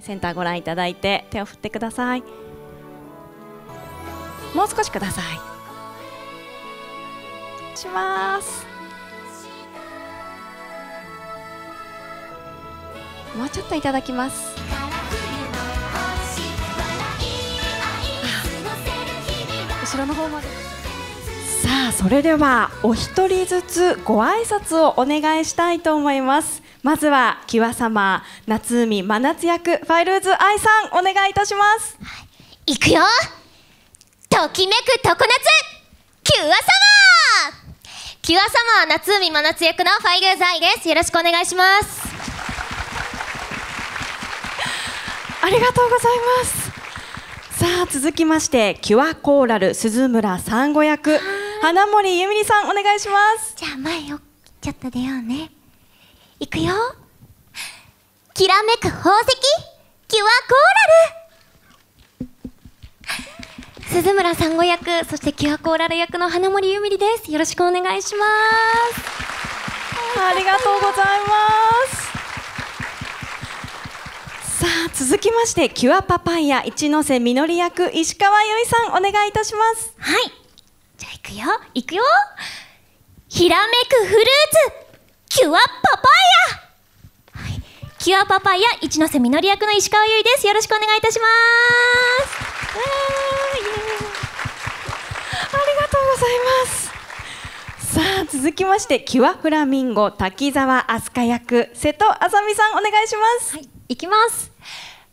センターご覧いただいて手を振ってくださいもう少しくださいしますもうちょっといただきます後ろの方までさあそれではお一人ずつご挨拶をお願いしたいと思いますまずはキワ様夏海真夏役ファイルーズ愛さんお願いいたします行くよときめく常夏キュア様キュア様は夏海真夏役のファイルーズ愛ですよろしくお願いしますありがとうございますさあ続きましてキュアコーラル鈴村さんご役花森ゆみりさんお願いしますじゃあ前よちょっと出ようねいくよきらめく宝石キュアコーラル鈴村さんご役そしてキュアコーラル役の花森ゆみりですよろしくお願いしますありがとうございますさあ続きましてキュアパパイヤ一ノ瀬みのり役石川由依さんお願いいたしますはいじゃあいくよいくよひらめくフルーツキュアパパイヤキュアパパイヤ一ノ瀬みのり役の石川由依ですよろしくお願いいたしますありがとうございますさあ続きましてキュアフラミンゴ滝沢飛鳥役瀬戸あさみさんお願いしますはい行きます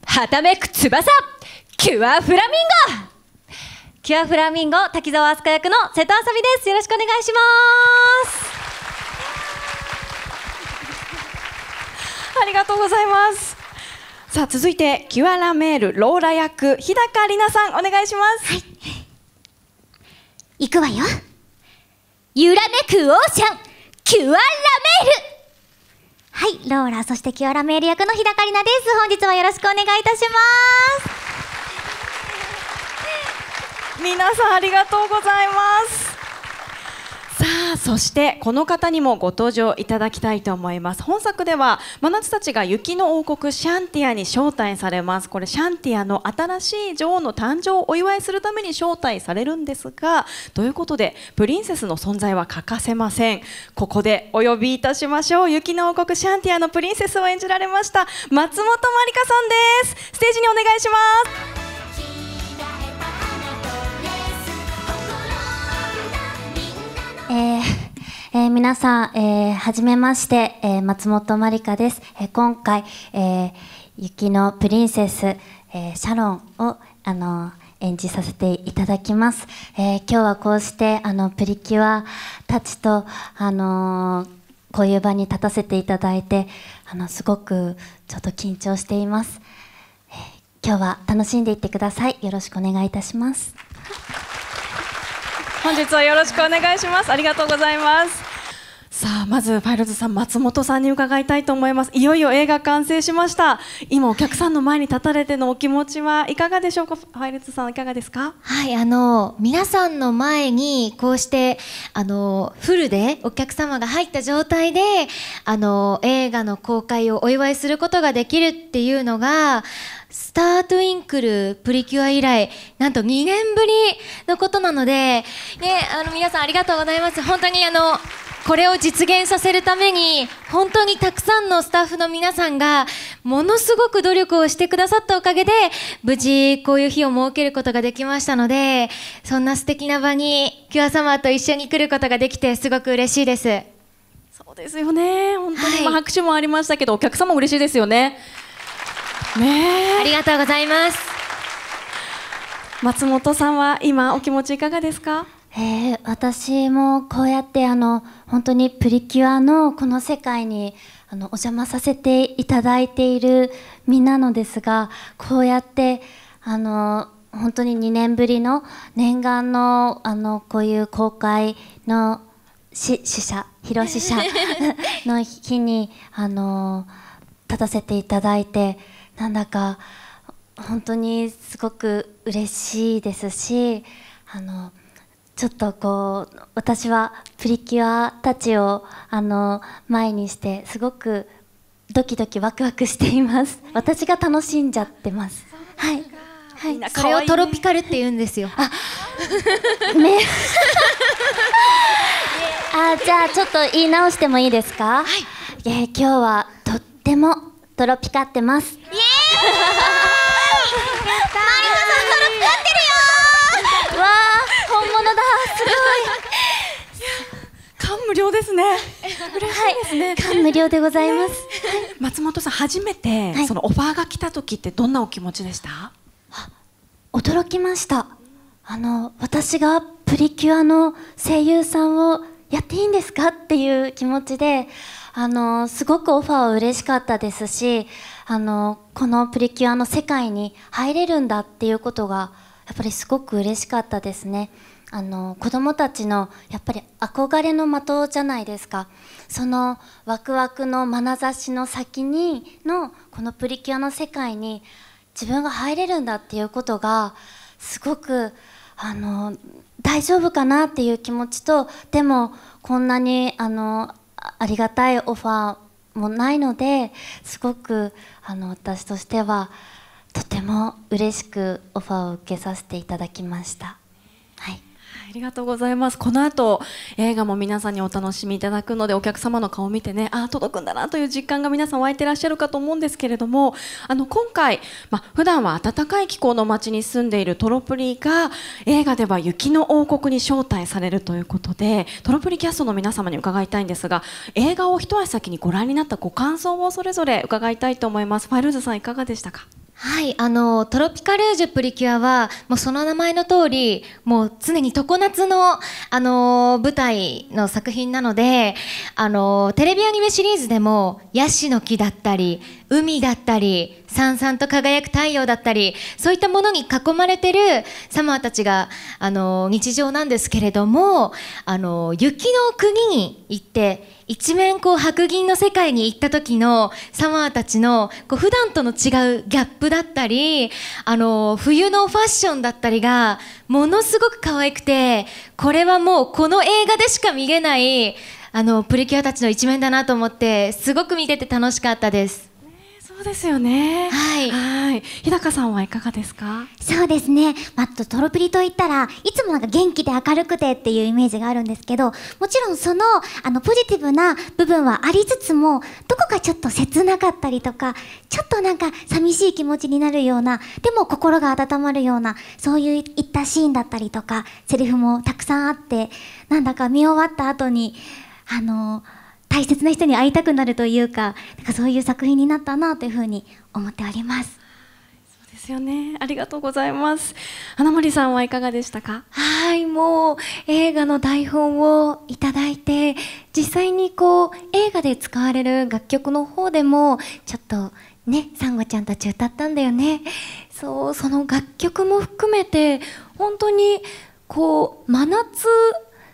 はためく翼キュアフラミンゴキュアフラミンゴ滝沢飛鳥役の瀬戸あさみですよろしくお願いしますありがとうございますさあ続いてキュアラメールローラ役日高里奈さんお願いしますはい行くわよ揺らめくオーシャンキュアラメールはいローラそしてキュアラメール役の日高里奈です本日はよろしくお願いいたします皆さんありがとうございますあそしてこの方にもご登場いただきたいと思います本作では真夏たちが雪の王国シャンティアに招待されますこれシャンティアの新しい女王の誕生をお祝いするために招待されるんですがということでプリンセスの存在は欠かせませんここでお呼びいたしましょう雪の王国シャンティアのプリンセスを演じられました松本まりかさんですステージにお願いしますえーえー、皆さん、えー、はじめまして、えー、松本まりかです、えー、今回、えー、雪のプリンセス、えー、シャロンを、あの演じさせていただきます、えー、今日はこうしてあのプリキュアたちと、あのーこういう場に立たせていただいてあのすごくちょっと緊張しています、えー、今日は楽しんでいってくださいよろしくお願いいたします本日はよろしくお願いしますありがとうございますさあまずパイロットさん松本さんに伺いたいと思いますいよいよ映画完成しました今お客さんの前に立たれてのお気持ちはいかがでしょうかパイロッさんいかがですかはいあの皆さんの前にこうしてあのフルでお客様が入った状態であの映画の公開をお祝いすることができるっていうのがスタートインクルプリキュア以来、なんと2年ぶりのことなので、ね、あの皆さんありがとうございます。本当にあの、これを実現させるために本当にたくさんのスタッフの皆さんがものすごく努力をしてくださったおかげで無事こういう日を設けることができましたのでそんな素敵な場にキュアサマーと一緒に来ることができてすごく嬉しいですそうですよね本当に、はい、拍手もありましたけどお客様も嬉しいですよねねありがとうございます松本さんは今お気持ちいかがですかえー、私もこうやってあの本当にプリキュアのこの世界にあのお邪魔させていただいている身なのですがこうやってあの本当に2年ぶりの念願のあのこういう公開のし死者広死者 の日にあの立たせていただいてなんだか本当にすごく嬉しいですしあのちょっとこう私はプリキュアたちをあの前にしてすごくドキドキワクワクしています 私が楽しんじゃってますはいはい、それをトロピカルって言うんですよ。あ、ね。あ、じゃあちょっと言い直してもいいですか。はい、えー、今日はとってもトロピカってます。イエ料ですね。嬉しいですね。感無量でございます。松本さん初めて、そのオファーが来た時ってどんなお気持ちでした？驚きました。あの私がプリキュアの声優さんをやっていいんですかっていう気持ちで、あのすごくオファーは嬉しかったですし、あのこのプリキュアの世界に入れるんだっていうことがやっぱりすごく嬉しかったですね。あの子どもたちのやっぱり憧れの的じゃないですかそのワクワクの眼差しの先にのこのプリキュアの世界に自分が入れるんだっていうことがすごくあの大丈夫かなっていう気持ちとでもこんなにあのありがたいオファーもないのですごくあの私としてはとても嬉しくオファーを受けさせていただきました。はいありがとうございます。この後、映画も皆さんにお楽しみいただくので、お客様の顔を見てね、あ届くんだなという実感が皆さん湧いてらっしゃるかと思うんですけれども、あの、今回、ま普段は暖かい気候の街に住んでいるトロプリが、映画では雪の王国に招待されるということで、トロプリキャストの皆様に伺いたいんですが、映画を一足先にご覧になったご感想をそれぞれ伺いたいと思います。ファイルズさんいかがでしたかはい、あのトロピカルージュプリキュアはもうその名前の通りもう常に常夏のあの舞台の作品なのであのテレビアニメシリーズでもヤシの木だったり海だったりさんさんと輝く太陽だったりそういったものに囲まれてるサマーたちがあの日常なんですけれどもあの雪の国に行って一面こう白銀の世界に行った時のサマーたちのこう普段との違うギャップだったりあの冬のファッションだったりがものすごく可愛くてこれはもうこの映画でしか見れないあのプリキュアたちの一面だなと思ってすごく見てて楽しかったです。そうですよね。はい。はい。日高さんはいかがですか。そうですね。まあ、トロピリと言ったら、いつもなんか元気で明るくてっていうイメージがあるんですけど。もちろん、その、あのポジティブな部分はありつつも、どこかちょっと切なかったりとか。ちょっとなんか寂しい気持ちになるような、でも心が温まるような、そういういったシーンだったりとか。セリフもたくさんあって、なんだか見終わった後に、あのー大切な人に会いたくなるというかなんかそういう作品になったなというふうに思っております。そうですよねありがとうございます花森さんはいかがでしたかはいもう映画の台本をいただいて実際にこう映画で使われる楽曲の方でもちょっとねサンゴちゃんたち歌ったんだよねそうその楽曲も含めて本当にこう真夏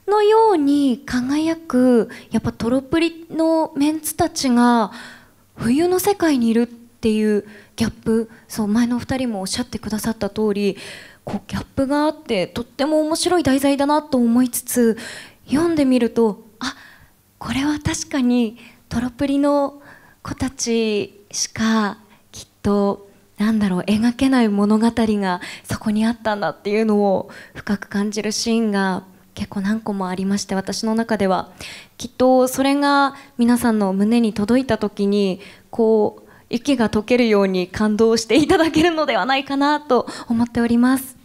のように輝くやっぱトロプリのメンツたちが冬の世界にいるっていうギャップそう前のお二人もおっしゃってくださった通りこギャップがあってとっても面白い題材だなと思いつつ読んでみるとあこれは確かにトロプリの子たちしかきっとなんだろう描けない物語がそこにあったんだっていうのを深く感じるシーンが結構何個もありまして私の中ではきっとそれが皆さんの胸に届いた時にこう雪が溶けるように感動していただけるのではないかなと思っております、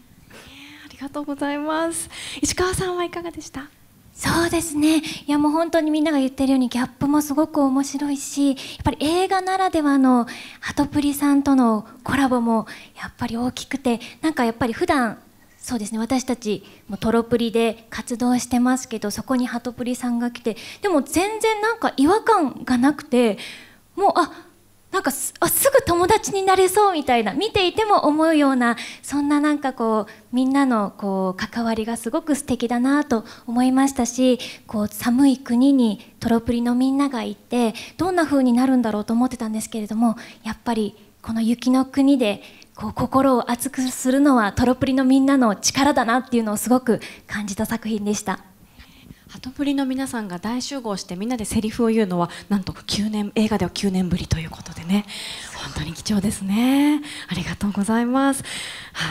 ありがとうございます石川さんはいかがでしたそうですねいやもう本当にみんなが言ってるようにギャップもすごく面白いしやっぱり映画ならではのハトプリさんとのコラボもやっぱり大きくてなんかやっぱり普段そうですね私たちもトロプリで活動してますけどそこにハトプリさんが来てでも全然なんか違和感がなくてもうあなんかすあすぐ友達になれそうみたいな見ていても思うようなそんななんかこうみんなのこう関わりがすごく素敵だなと思いましたしこう寒い国にトロプリのみんなが行ってどんな風になるんだろうと思ってたんですけれどもやっぱりこの雪の国でこう心を熱くするのはトロプリのみんなの力だなっていうのをすごく感じた作品でした。ハトプリの皆さんが大集合してみんなでセリフを言うのはなんと9年映画では9年ぶりということでね本当に貴重ですねありがとうございます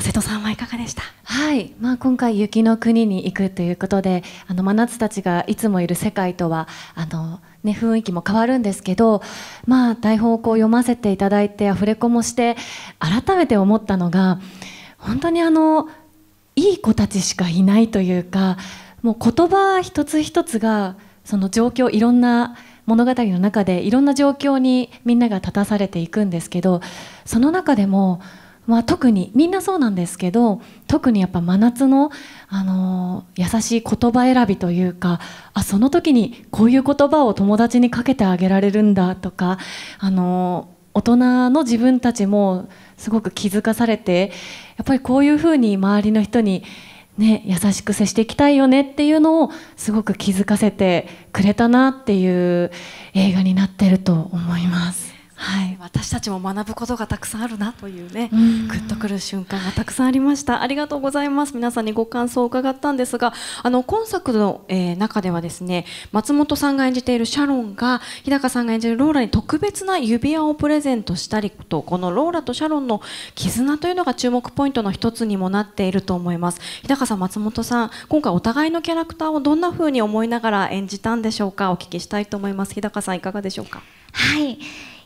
瀬戸さんはいかがでしたはい、まあ、今回雪の国に行くということであの真夏たちがいつもいる世界とはあのね、雰囲気も変わるんですけど、まあ、台本をこう読ませていただいてアフレコもして改めて思ったのが本当にあのいい子たちしかいないというかもう言葉一つ一つがその状況いろんな物語の中でいろんな状況にみんなが立たされていくんですけどその中でも、まあ、特にみんなそうなんですけど特にやっぱ真夏の、あのー、優しい言葉選びというかあその時にこういう言葉を友達にかけてあげられるんだとか、あのー、大人の自分たちもすごく気づかされてやっぱりこういうふうに周りの人にね、優しく接していきたいよねっていうのをすごく気づかせてくれたなっていう映画になってると思います。はい、私たちも学ぶことがたくさんあるなというね、うグッとくる瞬間がたくさんありました。ありがとうございます。皆さんにご感想を伺ったんですが、あの今作の、えー、中ではですね、松本さんが演じているシャロンが日高さんが演じるローラに特別な指輪をプレゼントしたりと、このローラとシャロンの絆というのが注目ポイントの一つにもなっていると思います。日高さん、松本さん、今回お互いのキャラクターをどんな風に思いながら演じたんでしょうか。お聞きしたいと思います。日高さんいかがでしょうか。はい。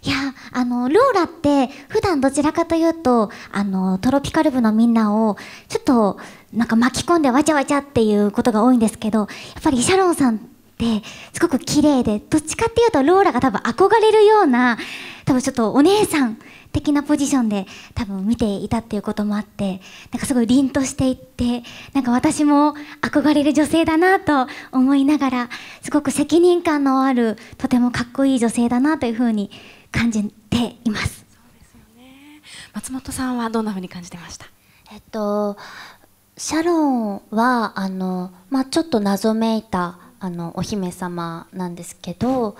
いやあのローラって普段どちらかというとあのトロピカル部のみんなをちょっとなんか巻き込んでわちゃわちゃっていうことが多いんですけどやっぱりシャロンさんってすごく綺麗でどっちかっていうとローラが多分憧れるような多分ちょっとお姉さん的なポジションで多分見ていたっていうこともあってなんかすごい凛としていってなんか私も憧れる女性だなと思いながらすごく責任感のあるとてもかっこいい女性だなというふうに感じています。すね。松本さんはどんなふうに感じてました。えっとシャロンはあのまあ、ちょっと謎めいたあのお姫様なんですけど、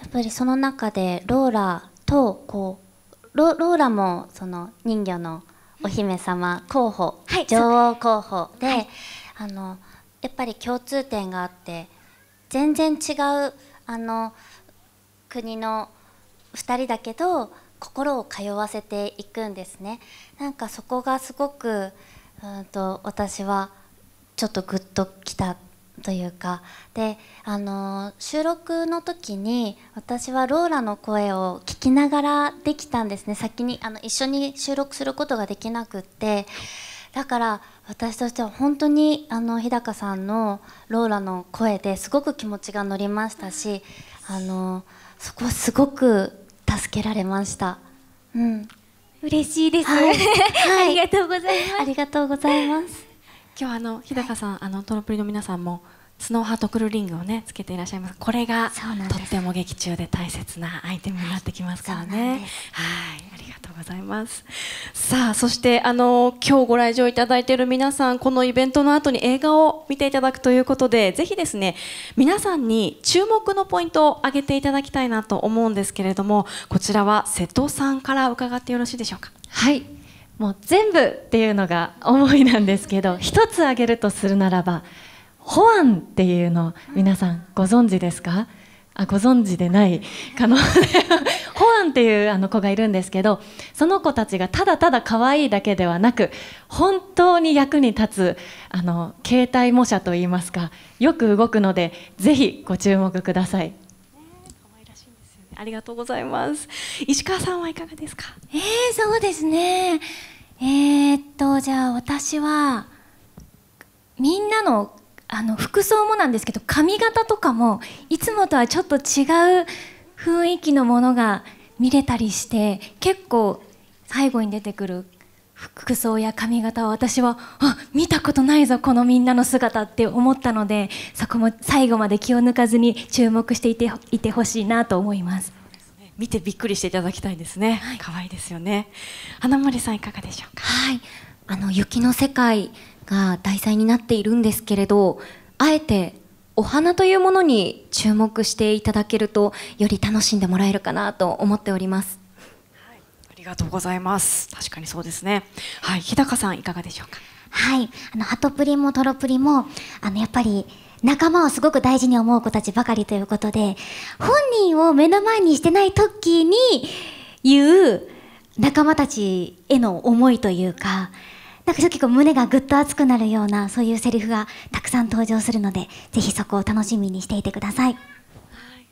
やっぱりその中でローラとこうローラもその人魚のお姫様候補、はい、女王候補で、はい、あのやっぱり共通点があって全然違うあの国の2人だけど心を通わせていくんですねなんかそこがすごくうんと私はちょっとグッときたというかであの収録の時に私はローラの声を聞きながらできたんですね先にあの一緒に収録することができなくってだから私としては本当にあの日高さんのローラの声ですごく気持ちが乗りましたしあのそこはすごく助けられました。うん、嬉しいです、はい ありがとうございます。ありがとうございます。今日あの日高さん、あのトロプリの皆さんもスノーハートクルーリングをねつけていらっしゃいますこれがとっても劇中で大切なアイテムになってきますからねはいありがとうございますさあそしてあの今日ご来場いただいている皆さんこのイベントの後に映画を見ていただくということでぜひですね皆さんに注目のポイントを挙げていただきたいなと思うんですけれどもこちらは瀬戸さんから伺ってよろしいでしょうかはいもう全部っていうのが思いなんですけど一つ挙げるとするならばホアンっていうの皆さんご存知ですかあご存知でない可能性 ホアンっていうあの子がいるんですけどその子たちがただただ可愛いだけではなく本当に役に立つあの携帯模写といいますかよく動くのでぜひご注目ください。ありがとうございます。石川さんはいかがですか。ええー、そうですね。えー、っと、じゃあ、私は。みんなのあの服装もなんですけど髪型とかもいつもとはちょっと違う雰囲気のものが見れたりして結構最後に出てくる服装や髪型を私はあ見たことないぞこのみんなの姿って思ったのでそこも最後まで気を抜かずに注目していていてほしいなと思います。見てびっくりしていただきたいですね。可、愛、いですよね。花森さんいかがでしょうか。はい、あの雪の世界が題材になっているんですけれどあえてお花というものに注目していただけるとより楽しんでもらえるかなと思っております。はい、ありがとうございます。確かにそうですね。はい、日高さんいかがでしょうか。はい、あのハトプリもトロプリもあのやっぱり仲間をすごく大事に思う子たちばかりということで本人を目の前にしてない時に言う仲間たちへの思いというか。なんかっ結構胸がぐっと熱くなるようなそういうセリフがたくさん登場するのでぜひそこを楽しみにしていてください、はい、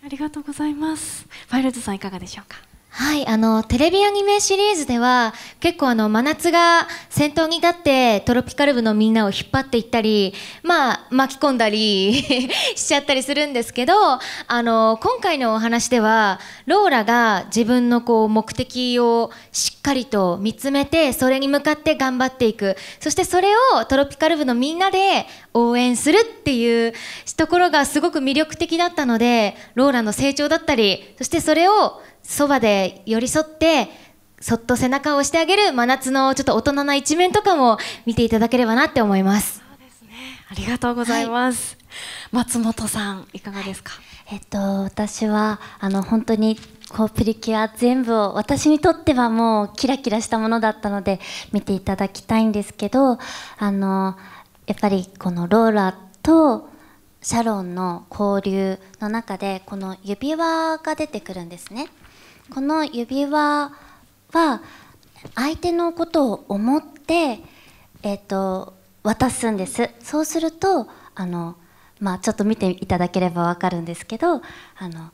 ありがとうございますパイルズさんいかがでしょうかはい、あのテレビアニメシリーズでは結構あの真夏が先頭に立ってトロピカル部のみんなを引っ張っていったり、まあ、巻き込んだり しちゃったりするんですけどあの今回のお話ではローラが自分のこう目的をしっかりと見つめてそれに向かって頑張っていくそしてそれをトロピカル部のみんなで応援するっていうところがすごく魅力的だったのでローラの成長だったりそしてそれをそばで寄り添ってそっと背中を押してあげる真夏のちょっと大人な一面とかも見ていただければなって思いますそうですねありがとうございます、はい、松本さんいかがですか、はい、えっと私はあの本当にこうプリキュア全部を私にとってはもうキラキラしたものだったので見ていただきたいんですけどあのやっぱりこのローラとシャロンの交流の中でこの指輪が出てくるんですね。この指輪は相手のことを思って、えーと、渡すんですそうするとあの、まあ、ちょっと見ていただければ分かるんですけどあの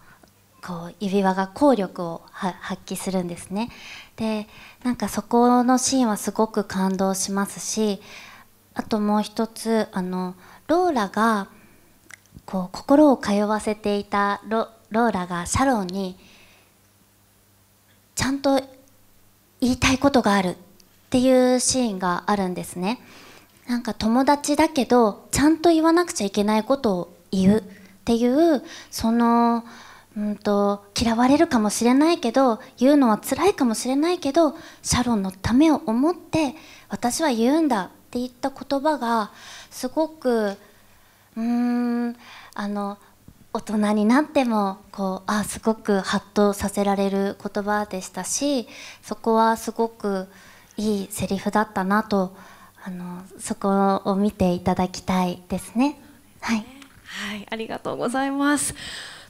こう指輪が効力を発揮するんですねでなんかそこのシーンはすごく感動しますしあともう一つあのローラがこう心を通わせていたロローラがシャロンに「ちゃんと言いたいことがあるっていうシーンがあるんですねなんか友達だけどちゃんと言わなくちゃいけないことを言うっていうそのうんと嫌われるかもしれないけど言うのは辛いかもしれないけどシャロンのためを思って私は言うんだって言った言葉がすごくうーんあの大人になってもこうあすごくハッとさせられる言葉でしたしそこはすごくいいセリフだったなとあのそこを見ていただきたいですね。はい、はい、ありがとうございます。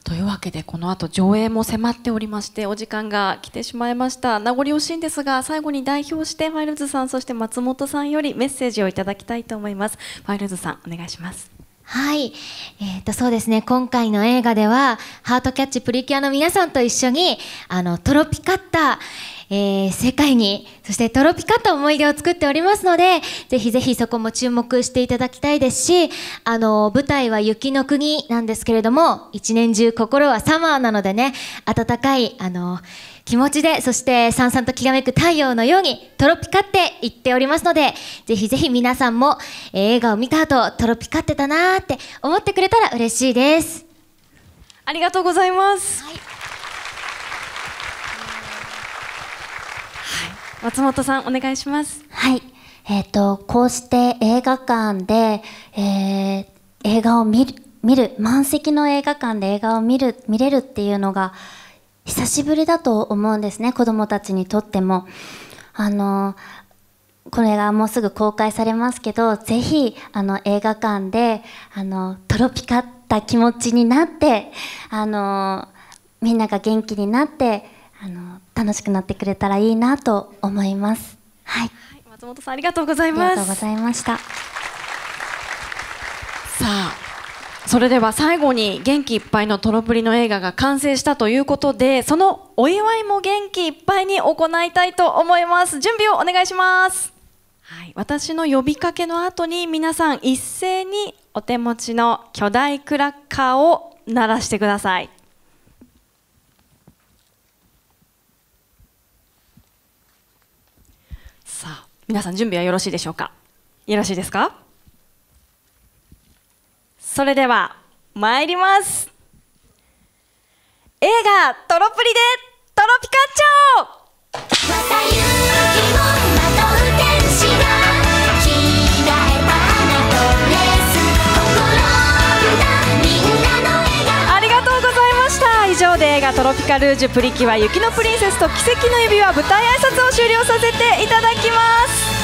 というわけでこの後上映も迫っておりましてお時間が来てしまいました名残惜しいんですが最後に代表してファイルズさんそして松本さんよりメッセージをいただきたいと思いますファイルズさんお願いしますはい、えっ、ー、とそうですね今回の映画ではハートキャッチプリキュアの皆さんと一緒にあのトロピカッター、えー、世界にそしてトロピカと思い出を作っておりますのでぜひぜひそこも注目していただきたいですしあの舞台は雪の国なんですけれども一年中心はサマーなのでね暖かいあの気持ちでそしてさんさんときらめく太陽のようにトロピカって言っておりますのでぜひぜひ皆さんも、えー、映画を見た後トロピカってたなーって思ってくれたら嬉しいですありがとうございます、はい松本さんお願いしますはいえっ、ー、とこうして映画館で、えー、映画を見る見る満席の映画館で映画を見る見れるっていうのが久しぶりだと思うんですね子どもたちにとっても。あのこれがもうすぐ公開されますけどぜひあの映画館であのトロピカった気持ちになってあのみんなが元気になってあの楽しくなってくれたらいいなと思います。はい、はい、松本さんありがとうございます。ありがとうございました。さあ。それでは最後に元気いっぱいのトロプリの映画が完成したということでそのお祝いも元気いっぱいに行いたいと思います準備をお願いしますはい、私の呼びかけの後に皆さん一斉にお手持ちの巨大クラッカーを鳴らしてくださいさあ皆さん準備はよろしいでしょうかよろしいですかそれでは参ります映画「トロプリ」で「トロピカッチョ!」トロピカルージュプリキュア雪のプリンセスと奇跡の指輪舞台挨拶を終了させていただきます